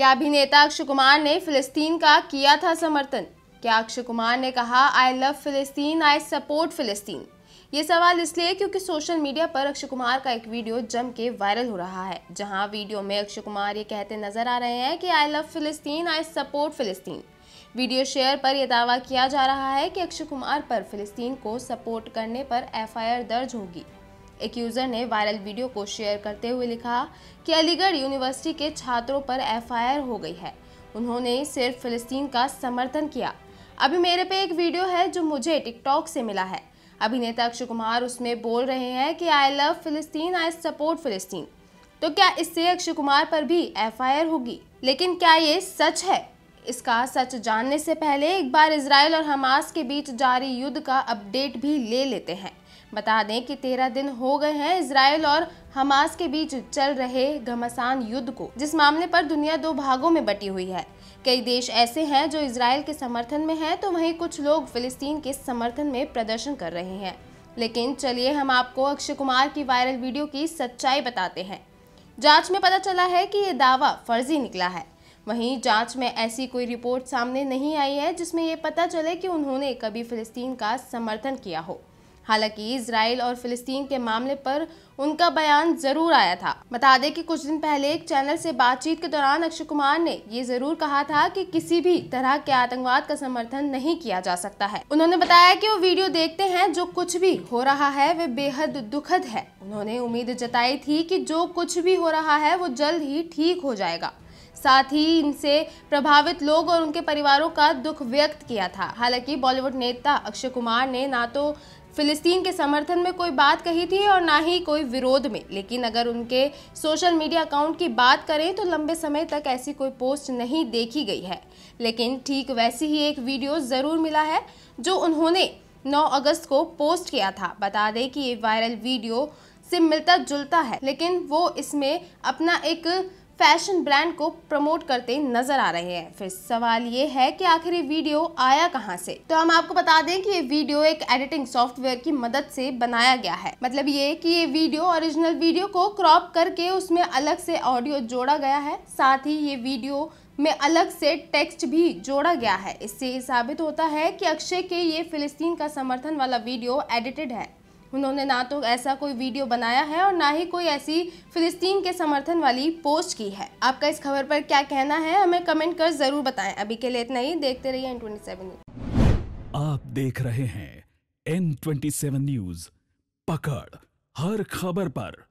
क्या अभिनेता अक्षय कुमार ने फिलिस्तीन का किया था समर्थन क्या अक्षय कुमार ने कहा आई लव फिलिस्तीन आई सपोर्ट फिलिस्तीन ये सवाल इसलिए क्योंकि सोशल मीडिया पर अक्षय कुमार का एक वीडियो जम के वायरल हो रहा है जहां वीडियो में अक्षय कुमार ये कहते नजर आ रहे हैं कि I love Palestine I support Palestine video share पर यह दावा किया जा रहा है कि अक्षय कुमार पर फिलिस्तीन को सपोर्ट करने पर एफआईआर दर्ज होगी एक यूज़र ने वायरल वीडियो को शेयर करते हुए लिखा कि अलीगढ़ यूनिवर्सिटी के छात्रों पर एफआईआर हो गई है उन्होंने सिर्फ फिलिस्तीन का समर्थन किया अभी मेरे पे एक वीडियो है जो मुझे टिकटॉक से मिला है अभिनेता अक्षय कुमार उसमें बोल रहे हैं कि I love Palestine I support फिलिस्तीन तो क्या इससे अक्षय कुमार पर भी एफ होगी लेकिन क्या ये सच है इसका सच जानने से पहले एक बार इसराइल और हमास के बीच जारी युद्ध का अपडेट भी ले लेते हैं बता दें कि तेरह दिन हो गए हैं इसराइल और हमास के बीच चल रहे घमासान युद्ध को जिस मामले पर दुनिया दो भागों में बटी हुई है कई देश ऐसे हैं जो इसराइल के समर्थन में हैं तो वहीं कुछ लोग फिलिस्तीन के समर्थन में प्रदर्शन कर रहे हैं लेकिन चलिए हम आपको अक्षय कुमार की वायरल वीडियो की सच्चाई बताते हैं जाँच में पता चला है कि ये दावा फर्जी निकला है वहीं जांच में ऐसी कोई रिपोर्ट सामने नहीं आई है जिसमें ये पता चले कि उन्होंने कभी फिलिस्तीन का समर्थन किया हो हालांकि इसराइल और फिलिस्तीन के मामले पर उनका बयान जरूर आया था बता दें कि कुछ दिन पहले एक चैनल से बातचीत के दौरान अक्षय कुमार ने ये जरूर कहा था कि किसी भी तरह के आतंकवाद का समर्थन नहीं किया जा सकता है उन्होंने बताया कि वो वीडियो देखते हैं जो कुछ भी हो रहा है वे बेहद दुखद है उन्होंने उम्मीद जताई थी की जो कुछ भी हो रहा है वो जल्द ही ठीक हो जाएगा साथ ही इनसे प्रभावित लोग और उनके परिवारों का दुख व्यक्त किया था हालांकि बॉलीवुड नेता अक्षय कुमार ने ना तो फिलिस्तीन के समर्थन में कोई बात कही थी और ना ही कोई विरोध में लेकिन अगर उनके सोशल मीडिया अकाउंट की बात करें तो लंबे समय तक ऐसी कोई पोस्ट नहीं देखी गई है लेकिन ठीक वैसी ही एक वीडियो ज़रूर मिला है जो उन्होंने 9 अगस्त को पोस्ट किया था बता दें कि ये वायरल वीडियो से मिलता जुलता है लेकिन वो इसमें अपना एक फैशन ब्रांड को प्रमोट करते नजर आ रहे हैं फिर सवाल ये है कि आखिर ये वीडियो आया कहाँ से तो हम आपको बता दें कि ये वीडियो एक एडिटिंग सॉफ्टवेयर की मदद से बनाया गया है मतलब ये कि ये वीडियो ओरिजिनल वीडियो को क्रॉप करके उसमें अलग से ऑडियो जोड़ा गया है साथ ही ये वीडियो में अलग से टेक्स्ट भी जोड़ा गया है इससे ये साबित होता है कि अक्षय के ये फिलिस्तीन का समर्थन वाला वीडियो एडिटेड है उन्होंने ना तो ऐसा कोई वीडियो बनाया है और ना ही कोई ऐसी फिलिस्तीन के समर्थन वाली पोस्ट की है आपका इस खबर पर क्या कहना है हमें कमेंट कर ज़रूर बताएं अभी के लिए इतना ही देखते रहिए एन ट्वेंटी आप देख रहे हैं एन ट्वेंटी न्यूज़ पकड़ हर खबर पर